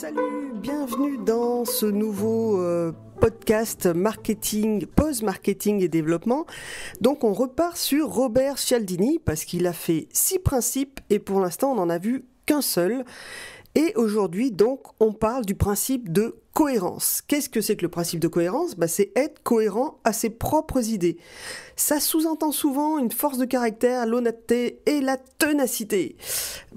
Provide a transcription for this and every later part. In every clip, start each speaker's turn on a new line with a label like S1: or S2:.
S1: Salut, bienvenue dans ce nouveau euh, podcast marketing, pause marketing et développement. Donc on repart sur Robert Cialdini parce qu'il a fait six principes et pour l'instant on n'en a vu qu'un seul. Et aujourd'hui donc on parle du principe de cohérence. Qu'est-ce que c'est que le principe de cohérence bah, C'est être cohérent à ses propres idées. Ça sous-entend souvent une force de caractère, l'honnêteté et la ténacité.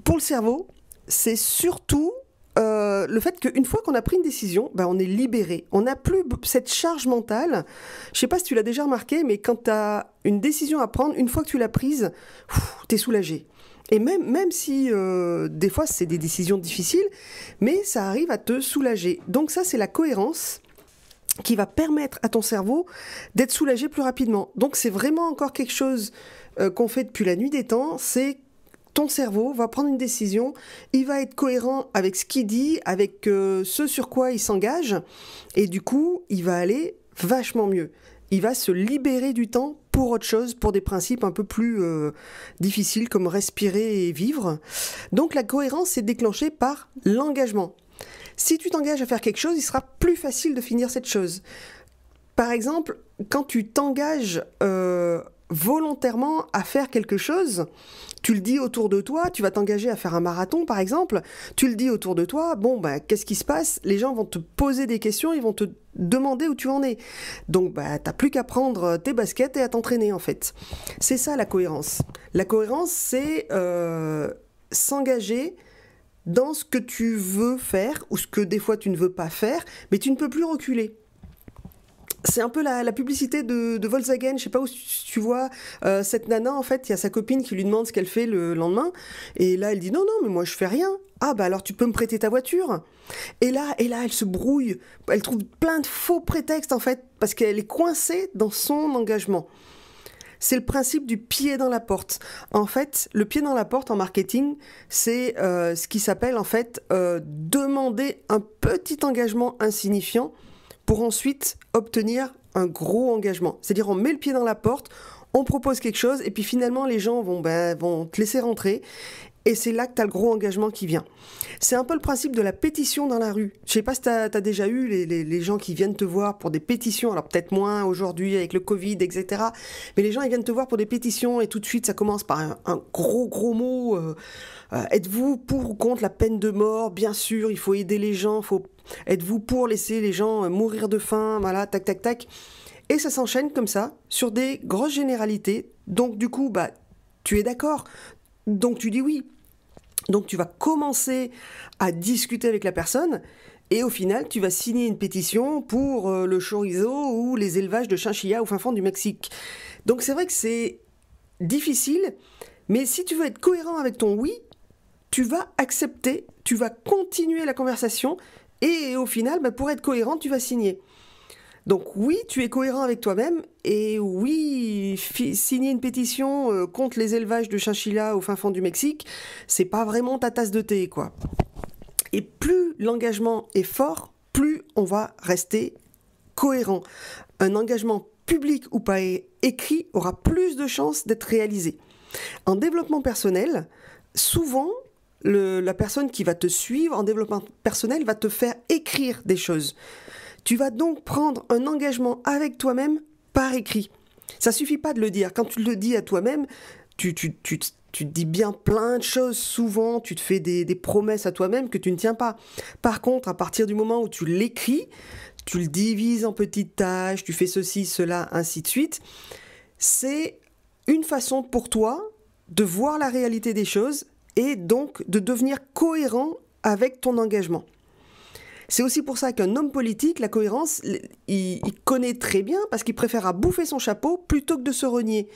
S1: Pour le cerveau, c'est surtout euh, le fait qu'une fois qu'on a pris une décision, bah, on est libéré. On n'a plus cette charge mentale. Je sais pas si tu l'as déjà remarqué, mais quand tu as une décision à prendre, une fois que tu l'as prise, tu es soulagé. Et même, même si euh, des fois c'est des décisions difficiles, mais ça arrive à te soulager. Donc ça c'est la cohérence qui va permettre à ton cerveau d'être soulagé plus rapidement. Donc c'est vraiment encore quelque chose euh, qu'on fait depuis la nuit des temps, c'est ton cerveau va prendre une décision, il va être cohérent avec ce qu'il dit, avec euh, ce sur quoi il s'engage, et du coup, il va aller vachement mieux. Il va se libérer du temps pour autre chose, pour des principes un peu plus euh, difficiles comme respirer et vivre. Donc la cohérence est déclenchée par l'engagement. Si tu t'engages à faire quelque chose, il sera plus facile de finir cette chose. Par exemple, quand tu t'engages... Euh, volontairement à faire quelque chose, tu le dis autour de toi, tu vas t'engager à faire un marathon par exemple, tu le dis autour de toi, bon bah qu'est-ce qui se passe Les gens vont te poser des questions, ils vont te demander où tu en es. Donc bah t'as plus qu'à prendre tes baskets et à t'entraîner en fait. C'est ça la cohérence. La cohérence c'est euh, s'engager dans ce que tu veux faire ou ce que des fois tu ne veux pas faire, mais tu ne peux plus reculer c'est un peu la, la publicité de, de, Volkswagen. Je sais pas où tu vois euh, cette nana en fait. Il y a sa copine qui lui demande ce qu'elle fait le lendemain, et là elle dit non non mais moi je fais rien. Ah bah alors tu peux me prêter ta voiture. Et là et là elle se brouille. Elle trouve plein de faux prétextes en fait parce qu'elle est coincée dans son engagement. C'est le principe du pied dans la porte. En fait, le pied dans la porte en marketing, c'est euh, ce qui s'appelle en fait euh, demander un petit engagement insignifiant pour ensuite obtenir un gros engagement. C'est-à-dire on met le pied dans la porte, on propose quelque chose et puis finalement les gens vont, ben, vont te laisser rentrer et c'est là que tu as le gros engagement qui vient. C'est un peu le principe de la pétition dans la rue. Je sais pas si tu as, déjà eu les, gens qui viennent te voir pour des pétitions, alors peut-être moins aujourd'hui avec le Covid, etc. Mais les gens, ils viennent te voir pour des pétitions et tout de suite, ça commence par un, gros, gros mot. Euh, euh, êtes-vous pour ou contre la peine de mort Bien sûr, il faut aider les gens. Faut... Êtes-vous pour laisser les gens euh, mourir de faim Voilà, tac, tac, tac. Et ça s'enchaîne comme ça, sur des grosses généralités. Donc du coup, bah, tu es d'accord. Donc tu dis oui. Donc tu vas commencer à discuter avec la personne et au final, tu vas signer une pétition pour euh, le chorizo ou les élevages de chinchilla au fin fond du Mexique. Donc c'est vrai que c'est difficile, mais si tu veux être cohérent avec ton oui, tu vas accepter, tu vas continuer la conversation et au final, bah, pour être cohérent, tu vas signer. Donc oui, tu es cohérent avec toi-même et oui, signer une pétition euh, contre les élevages de chinchilla au fin fond du Mexique, c'est pas vraiment ta tasse de thé quoi. Et plus l'engagement est fort, plus on va rester cohérent. Un engagement public ou pas écrit aura plus de chances d'être réalisé. En développement personnel, souvent, la personne qui va te suivre en développement personnel va te faire écrire des choses. Tu vas donc prendre un engagement avec toi-même par écrit. Ça suffit pas de le dire. Quand tu le dis à toi-même, tu, tu, te dis bien plein de choses souvent, tu te fais des, des promesses à toi-même que tu ne tiens pas. Par contre, à partir du moment où tu l'écris, tu le divises en petites tâches, tu fais ceci, cela, ainsi de suite, c'est une façon pour toi de voir la réalité des choses et donc de devenir cohérent avec ton engagement. C'est aussi pour ça qu'un homme politique, la cohérence, il, connaît très bien parce qu'il préfère à bouffer son chapeau plutôt que de se renier.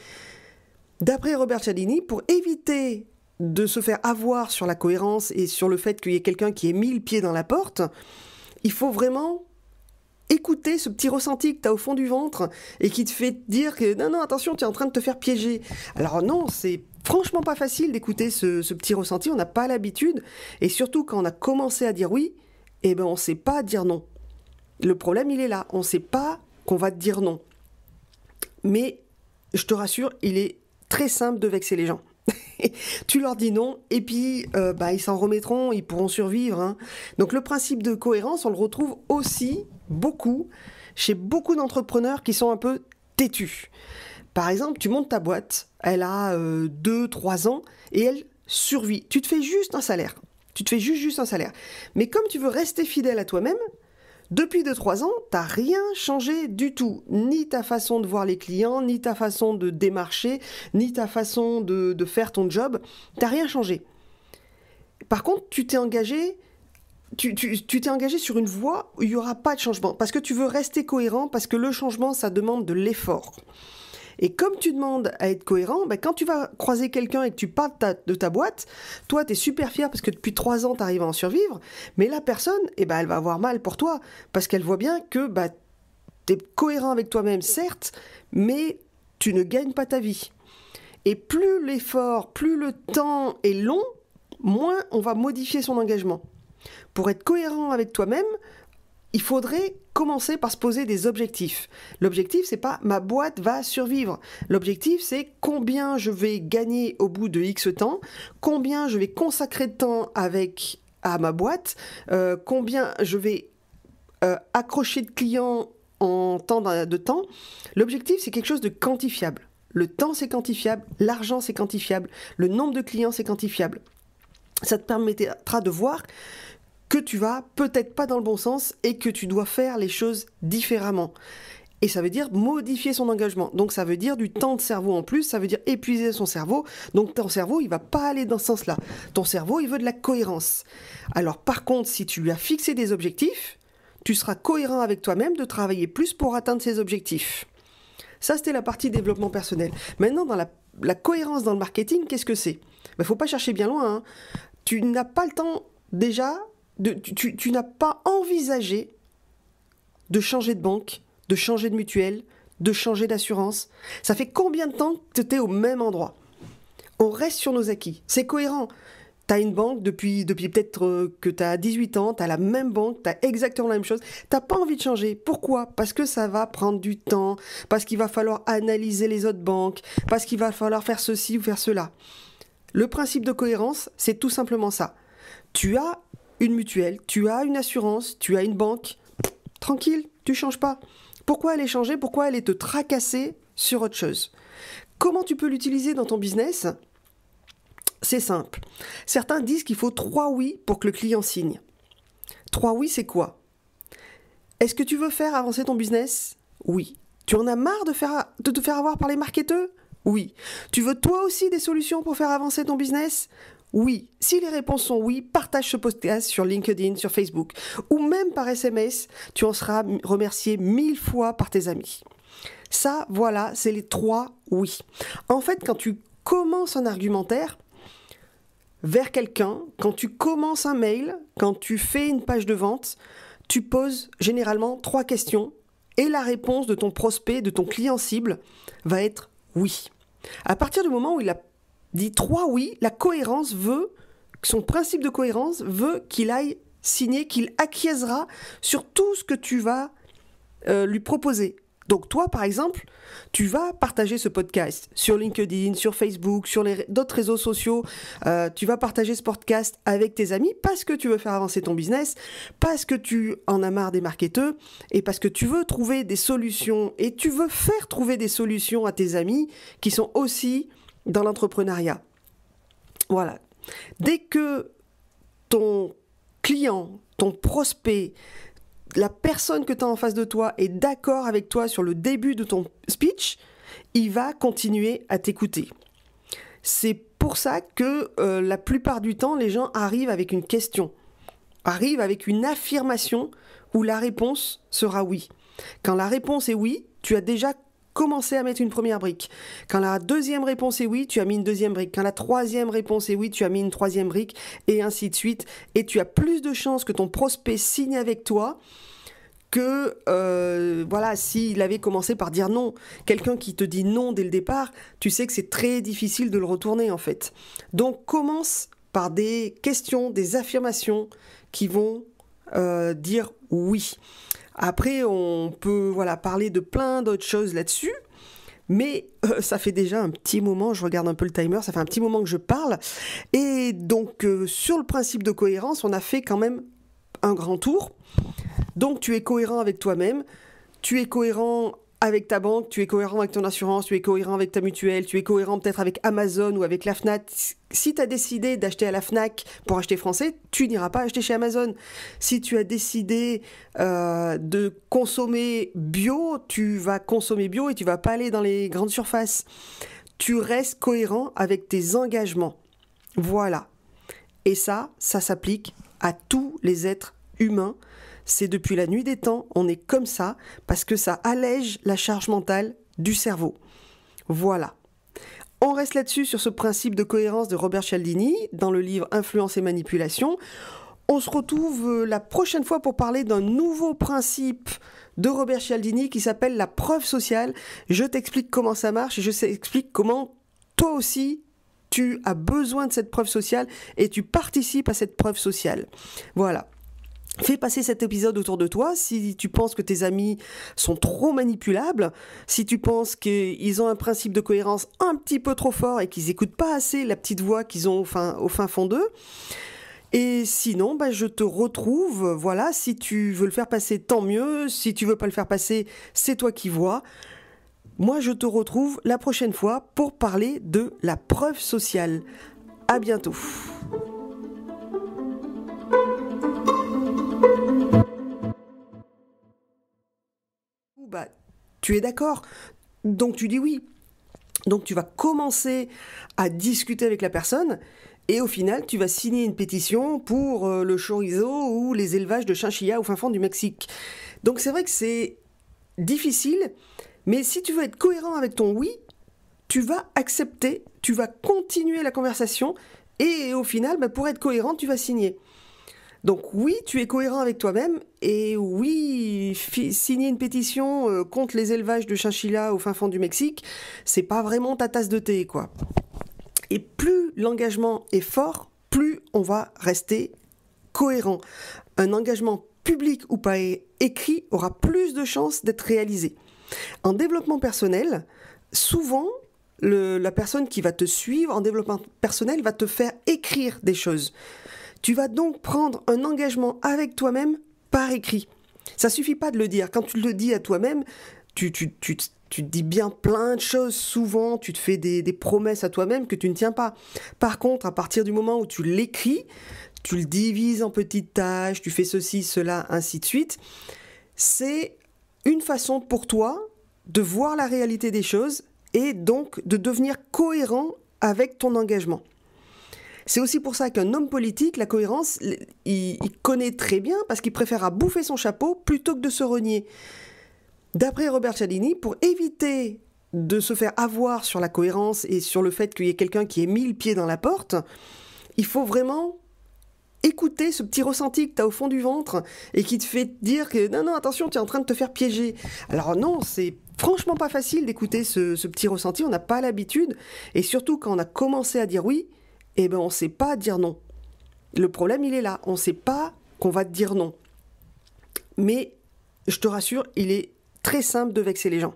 S1: D'après Robert Cialdini, pour éviter de se faire avoir sur la cohérence et sur le fait qu'il y ait quelqu'un qui ait mis le pied dans la porte, il faut vraiment écouter ce petit ressenti que tu as au fond du ventre et qui te fait dire que non, non, attention, tu es en train de te faire piéger. Alors non, c'est franchement pas facile d'écouter ce, petit ressenti, on n'a pas l'habitude. Et surtout quand on a commencé à dire oui, eh ben on sait pas dire non. Le problème, il est là. On ne sait pas qu'on va te dire non. Mais je te rassure, il est très simple de vexer les gens. tu leur dis non, et puis euh, bah, ils s'en remettront, ils pourront survivre. Hein. Donc le principe de cohérence, on le retrouve aussi beaucoup chez beaucoup d'entrepreneurs qui sont un peu têtus. Par exemple, tu montes ta boîte, elle a 2-3 euh, ans, et elle survit. Tu te fais juste un salaire. Tu te fais juste, un salaire. Mais comme tu veux rester fidèle à toi-même, depuis 2-3 ans, t'as rien changé du tout. Ni ta façon de voir les clients, ni ta façon de démarcher, ni ta façon de, faire ton job. T'as rien changé. Par contre, tu t'es engagé tu, engagé sur une voie où il n'y aura pas de changement, parce que tu veux rester cohérent, parce que le changement, ça demande de l'effort. Et comme tu demandes à être cohérent, ben, quand tu vas croiser quelqu'un et que tu parles de ta boîte, toi, tu es super fier parce que depuis 3 ans, tu arrives à en survivre, mais la personne, eh ben, elle va avoir mal pour toi parce qu'elle voit bien que bah, tu es cohérent avec toi-même, certes, mais tu ne gagnes pas ta vie. Et plus l'effort, plus le temps est long, moins on va modifier son engagement. Pour être cohérent avec toi-même, il faudrait commencer par se poser des objectifs. L'objectif, c'est pas ma boîte va survivre. L'objectif, c'est combien je vais gagner au bout de X temps, combien je vais consacrer de temps avec à ma boîte, euh, combien je vais euh, accrocher de clients en temps de temps. L'objectif, c'est quelque chose de quantifiable. Le temps, c'est quantifiable, l'argent, c'est quantifiable, le nombre de clients, c'est quantifiable. Ça te permettra de voir que tu vas peut-être pas dans le bon sens et que tu dois faire les choses différemment. Et ça veut dire modifier son engagement. Donc ça veut dire du temps de cerveau en plus, ça veut dire épuiser son cerveau. Donc ton cerveau, il va pas aller dans ce sens-là. Ton cerveau, il veut de la cohérence. Alors par contre, si tu lui as fixé des objectifs, tu seras cohérent avec toi-même de travailler plus pour atteindre ces objectifs. Ça, c'était la partie développement personnel. Maintenant, dans la, cohérence dans le marketing, qu'est-ce que c'est Il ne ben, faut pas chercher bien loin. Hein. Tu n'as pas le temps déjà tu, n'as pas envisagé de changer de banque, de changer de mutuelle, de changer d'assurance. Ça fait combien de temps que tu es au même endroit On reste sur nos acquis. C'est cohérent. Tu as une banque depuis, depuis peut-être euh, que tu as 18 ans, tu t'as la même banque, tu as exactement la même chose. Tu T'as pas envie de changer. Pourquoi Parce que ça va prendre du temps, parce qu'il va falloir analyser les autres banques, parce qu'il va falloir faire ceci ou faire cela. Le principe de cohérence, c'est tout simplement ça. Tu as une mutuelle, tu as une assurance, tu as une banque. Tranquille, tu changes pas. Pourquoi elle est changée Pourquoi elle est te tracasser sur autre chose Comment tu peux l'utiliser dans ton business C'est simple. Certains disent qu'il faut trois oui pour que le client signe. Trois oui, c'est quoi Est-ce que tu veux faire avancer ton business Oui. Tu en as marre de, faire, de te faire avoir par les marketeurs oui. Tu veux toi aussi des solutions pour faire avancer ton business oui. Si les réponses sont oui, partage ce podcast sur LinkedIn, sur Facebook ou même par SMS. Tu en seras remercié mille fois par tes amis. Ça, voilà, c'est les trois oui. En fait, quand tu commences un argumentaire vers quelqu'un, quand tu commences un mail, quand tu fais une page de vente, tu poses généralement trois questions et la réponse de ton prospect, de ton client cible, va être oui. À partir du moment où il a dit trois oui, la cohérence veut, son principe de cohérence veut qu'il aille signer, qu'il acquiescera sur tout ce que tu vas euh, lui proposer. Donc toi, par exemple, tu vas partager ce podcast sur LinkedIn, sur Facebook, sur d'autres réseaux sociaux. Euh, tu vas partager ce podcast avec tes amis parce que tu veux faire avancer ton business, parce que tu en as marre des marketeurs et parce que tu veux trouver des solutions et tu veux faire trouver des solutions à tes amis qui sont aussi dans l'entrepreneuriat. Voilà. Dès que ton client, ton prospect, la personne que tu as en face de toi est d'accord avec toi sur le début de ton speech, il va continuer à t'écouter. C'est pour ça que euh, la plupart du temps, les gens arrivent avec une question, arrivent avec une affirmation où la réponse sera oui. Quand la réponse est oui, tu as déjà Commencez à mettre une première brique. Quand la deuxième réponse est oui, tu as mis une deuxième brique. Quand la troisième réponse est oui, tu as mis une troisième brique, et ainsi de suite. Et tu as plus de chances que ton prospect signe avec toi que euh, voilà, s'il avait commencé par dire non, quelqu'un qui te dit non dès le départ, tu sais que c'est très difficile de le retourner en fait. Donc commence par des questions, des affirmations qui vont euh, dire oui. Après, on peut voilà parler de plein d'autres choses là-dessus. Mais euh, ça fait déjà un petit moment, je regarde un peu le timer, ça fait un petit moment que je parle. Et donc, euh, sur le principe de cohérence, on a fait quand même un grand tour. Donc, tu es cohérent avec toi-même, tu es cohérent avec ta banque, tu es cohérent avec ton assurance, tu es cohérent avec ta mutuelle, tu es cohérent peut-être avec Amazon ou avec la FNAC. Si tu as décidé d'acheter à la FNAC pour acheter français, tu n'iras pas acheter chez Amazon. Si tu as décidé euh, de consommer bio, tu vas consommer bio et tu vas pas aller dans les grandes surfaces. Tu restes cohérent avec tes engagements. Voilà. Et ça, ça s'applique à tous les êtres humains c'est depuis la nuit des temps, on est comme ça, parce que ça allège la charge mentale du cerveau. Voilà. On reste là-dessus sur ce principe de cohérence de Robert Cialdini dans le livre Influence et manipulation. On se retrouve euh, la prochaine fois pour parler d'un nouveau principe de Robert Cialdini qui s'appelle la preuve sociale. Je t'explique comment ça marche et je t'explique comment toi aussi tu as besoin de cette preuve sociale et tu participes à cette preuve sociale. Voilà. Fais passer cet épisode autour de toi si tu penses que tes amis sont trop manipulables, si tu penses qu'ils ont un principe de cohérence un petit peu trop fort et qu'ils n'écoutent pas assez la petite voix qu'ils ont au fin, fond d'eux. Et sinon, bah, je te retrouve. Voilà, si tu veux le faire passer, tant mieux. Si tu veux pas le faire passer, c'est toi qui vois. Moi, je te retrouve la prochaine fois pour parler de la preuve sociale. À bientôt. Bah, tu es d'accord. Donc tu dis oui. Donc tu vas commencer à discuter avec la personne et au final tu vas signer une pétition pour euh, le chorizo ou les élevages de chinchilla au fin fond du Mexique. Donc c'est vrai que c'est difficile, mais si tu veux être cohérent avec ton oui, tu vas accepter, tu vas continuer la conversation et au final, bah, pour être cohérent, tu vas signer. Donc oui, tu es cohérent avec toi-même et oui, signer une pétition euh, contre les élevages de chinchilla au fin fond du Mexique, c'est pas vraiment ta tasse de thé quoi. Et plus l'engagement est fort, plus on va rester cohérent. Un engagement public ou pas écrit aura plus de chances d'être réalisé. En développement personnel, souvent, la personne qui va te suivre en développement personnel va te faire écrire des choses. Tu vas donc prendre un engagement avec toi-même par écrit. Ça suffit pas de le dire. Quand tu le dis à toi-même, tu, te dis bien plein de choses souvent, tu te fais des promesses à toi-même que tu ne tiens pas. Par contre, à partir du moment où tu l'écris, tu le divises en petites tâches, tu fais ceci, cela, ainsi de suite, c'est une façon pour toi de voir la réalité des choses et donc de devenir cohérent avec ton engagement. C'est aussi pour ça qu'un homme politique, la cohérence, il, connaît très bien parce qu'il préfère à bouffer son chapeau plutôt que de se renier. D'après Robert Cialdini, pour éviter de se faire avoir sur la cohérence et sur le fait qu'il y ait quelqu'un qui ait mis le pied dans la porte, il faut vraiment écouter ce petit ressenti que tu as au fond du ventre et qui te fait dire que non, non, attention, tu es en train de te faire piéger. Alors non, c'est franchement pas facile d'écouter ce, petit ressenti, on n'a pas l'habitude. Et surtout quand on a commencé à dire oui, eh ben on ne sait pas dire non. Le problème, il est là. On ne sait pas qu'on va te dire non. Mais je te rassure, il est très simple de vexer les gens.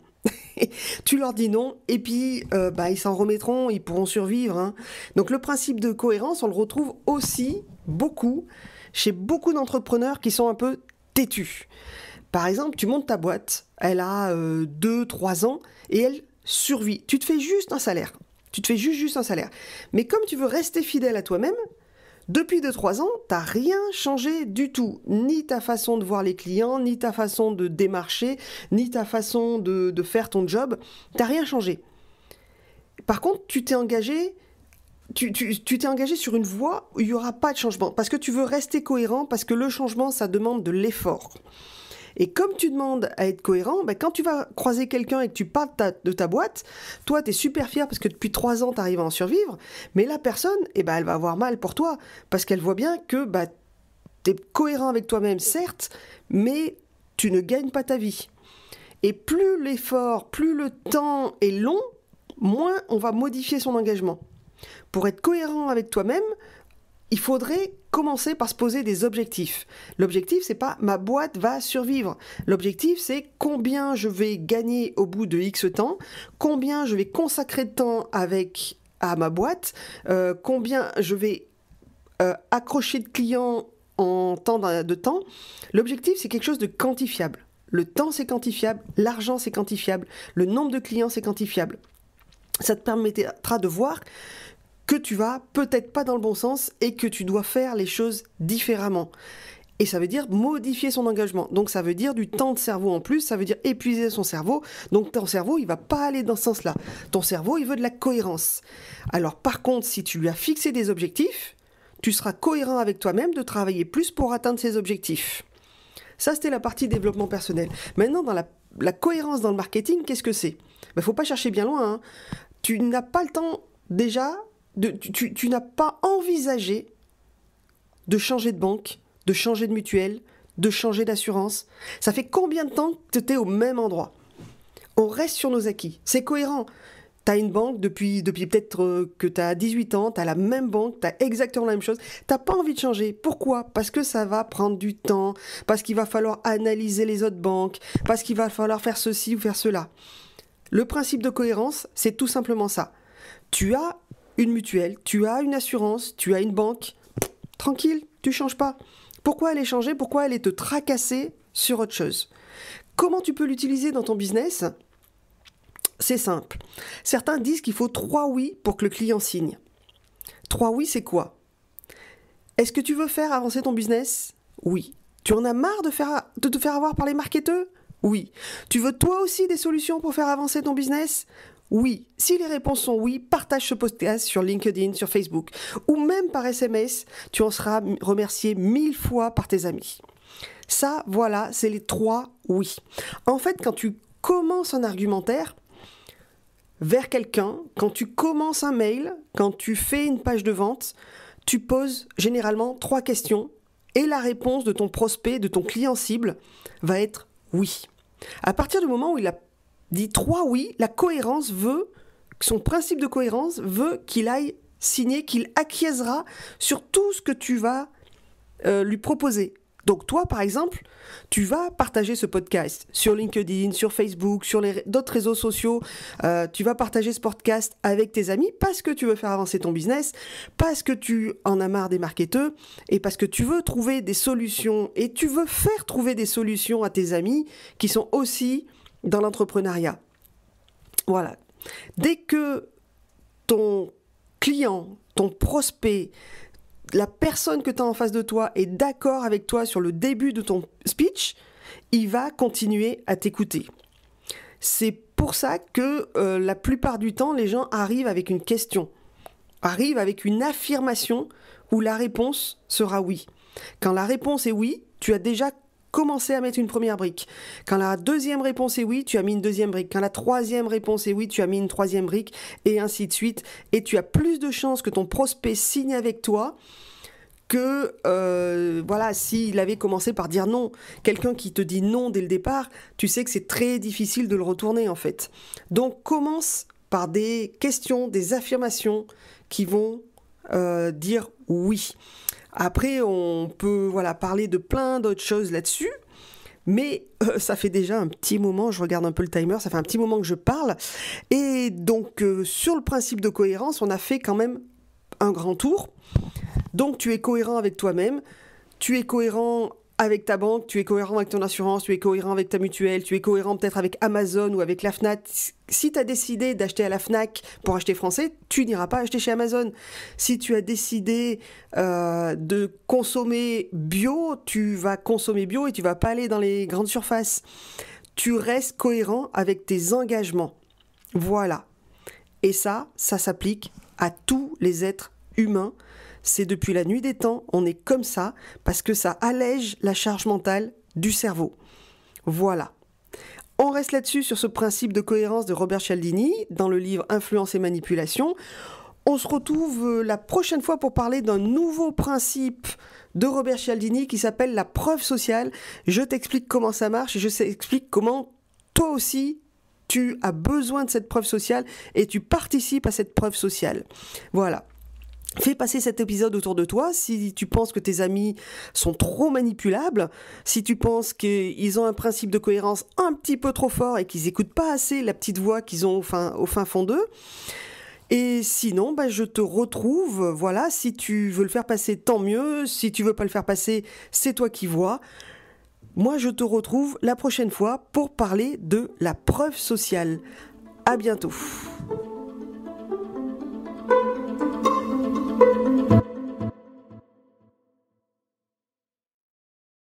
S1: tu leur dis non, et puis euh, bah, ils s'en remettront, ils pourront survivre. Hein. Donc le principe de cohérence, on le retrouve aussi beaucoup chez beaucoup d'entrepreneurs qui sont un peu têtus. Par exemple, tu montes ta boîte, elle a 2-3 euh, ans, et elle survit. Tu te fais juste un salaire. Tu te fais juste, un salaire. Mais comme tu veux rester fidèle à toi-même, depuis 2-3 ans, tu t'as rien changé du tout. Ni ta façon de voir les clients, ni ta façon de démarcher, ni ta façon de, faire ton job. T'as rien changé. Par contre, tu t'es engagé tu, t'es engagé sur une voie où il n'y aura pas de changement, parce que tu veux rester cohérent, parce que le changement, ça demande de l'effort. Et comme tu demandes à être cohérent, ben, quand tu vas croiser quelqu'un et que tu parles de ta boîte, toi, tu es super fier parce que depuis trois ans, tu arrives à en survivre, mais la personne, eh ben, elle va avoir mal pour toi parce qu'elle voit bien que bah, tu es cohérent avec toi-même, certes, mais tu ne gagnes pas ta vie. Et plus l'effort, plus le temps est long, moins on va modifier son engagement. Pour être cohérent avec toi-même, il faudrait commencer par se poser des objectifs. L'objectif, c'est pas ma boîte va survivre. L'objectif, c'est combien je vais gagner au bout de X temps, combien je vais consacrer de temps avec à ma boîte, euh, combien je vais euh, accrocher de clients en temps de temps. L'objectif, c'est quelque chose de quantifiable. Le temps, c'est quantifiable, l'argent, c'est quantifiable, le nombre de clients, c'est quantifiable. Ça te permettra de voir que tu vas peut-être pas dans le bon sens et que tu dois faire les choses différemment. Et ça veut dire modifier son engagement. Donc ça veut dire du temps de cerveau en plus, ça veut dire épuiser son cerveau. Donc ton cerveau, il va pas aller dans ce sens-là. Ton cerveau, il veut de la cohérence. Alors par contre, si tu lui as fixé des objectifs, tu seras cohérent avec toi-même de travailler plus pour atteindre ces objectifs. Ça, c'était la partie développement personnel. Maintenant, dans la, cohérence dans le marketing, qu'est-ce que c'est Il ben, faut pas chercher bien loin. Hein. Tu n'as pas le temps déjà tu, n'as pas envisagé de changer de banque, de changer de mutuelle, de changer d'assurance. Ça fait combien de temps que tu es au même endroit On reste sur nos acquis. C'est cohérent. Tu as une banque depuis, depuis peut-être euh, que tu as 18 ans, tu as la même banque, tu as exactement la même chose. Tu pas envie de changer. Pourquoi Parce que ça va prendre du temps, parce qu'il va falloir analyser les autres banques, parce qu'il va falloir faire ceci ou faire cela. Le principe de cohérence, c'est tout simplement ça. Tu as une mutuelle, tu as une assurance, tu as une banque. Tranquille, tu changes pas. Pourquoi elle est changée Pourquoi elle est te tracasser sur autre chose Comment tu peux l'utiliser dans ton business C'est simple. Certains disent qu'il faut trois oui pour que le client signe. Trois oui, c'est quoi Est-ce que tu veux faire avancer ton business Oui. Tu en as marre de, te faire avoir par les marketeurs Oui. Tu veux toi aussi des solutions pour faire avancer ton business oui. Si les réponses sont oui, partage ce podcast sur LinkedIn, sur Facebook ou même par SMS. Tu en seras remercié mille fois par tes amis. Ça, voilà, c'est les trois oui. En fait, quand tu commences un argumentaire vers quelqu'un, quand tu commences un mail, quand tu fais une page de vente, tu poses généralement trois questions et la réponse de ton prospect, de ton client cible, va être oui. À partir du moment où il a dit trois oui, la cohérence veut, son principe de cohérence veut qu'il aille signer, qu'il acquiescera sur tout ce que tu vas euh, lui proposer. Donc toi, par exemple, tu vas partager ce podcast sur LinkedIn, sur Facebook, sur d'autres réseaux sociaux. Euh, tu vas partager ce podcast avec tes amis parce que tu veux faire avancer ton business, parce que tu en as marre des marketeurs et parce que tu veux trouver des solutions et tu veux faire trouver des solutions à tes amis qui sont aussi dans l'entrepreneuriat. Voilà. Dès que ton client, ton prospect, la personne que tu as en face de toi est d'accord avec toi sur le début de ton speech, il va continuer à t'écouter. C'est pour ça que euh, la plupart du temps, les gens arrivent avec une question, arrivent avec une affirmation où la réponse sera oui. Quand la réponse est oui, tu as déjà Commencez à mettre une première brique. Quand la deuxième réponse est oui, tu as mis une deuxième brique. Quand la troisième réponse est oui, tu as mis une troisième brique, et ainsi de suite. Et tu as plus de chances que ton prospect signe avec toi que euh, voilà, s'il avait commencé par dire non, quelqu'un qui te dit non dès le départ, tu sais que c'est très difficile de le retourner en fait. Donc commence par des questions, des affirmations qui vont euh, dire oui. Après, on peut voilà parler de plein d'autres choses là-dessus. Mais euh, ça fait déjà un petit moment, je regarde un peu le timer, ça fait un petit moment que je parle. Et donc, euh, sur le principe de cohérence, on a fait quand même un grand tour. Donc, tu es cohérent avec toi-même, tu es cohérent avec ta banque, tu es cohérent avec ton assurance, tu es cohérent avec ta mutuelle, tu es cohérent peut-être avec Amazon ou avec la FNAC. Si tu as décidé d'acheter à la FNAC pour acheter français, tu n'iras pas acheter chez Amazon. Si tu as décidé euh, de consommer bio, tu vas consommer bio et tu vas pas aller dans les grandes surfaces. Tu restes cohérent avec tes engagements. Voilà. Et ça, ça s'applique à tous les êtres humains c'est depuis la nuit des temps, on est comme ça, parce que ça allège la charge mentale du cerveau. Voilà. On reste là-dessus sur ce principe de cohérence de Robert Cialdini dans le livre Influence et manipulation. On se retrouve euh, la prochaine fois pour parler d'un nouveau principe de Robert Cialdini qui s'appelle la preuve sociale. Je t'explique comment ça marche et je t'explique comment toi aussi tu as besoin de cette preuve sociale et tu participes à cette preuve sociale. Voilà. Fais passer cet épisode autour de toi si tu penses que tes amis sont trop manipulables, si tu penses qu'ils ont un principe de cohérence un petit peu trop fort et qu'ils n'écoutent pas assez la petite voix qu'ils ont au fin, fond d'eux. Et sinon, bah, je te retrouve. Voilà, si tu veux le faire passer, tant mieux. Si tu veux pas le faire passer, c'est toi qui vois. Moi, je te retrouve la prochaine fois pour parler de la preuve sociale. À bientôt.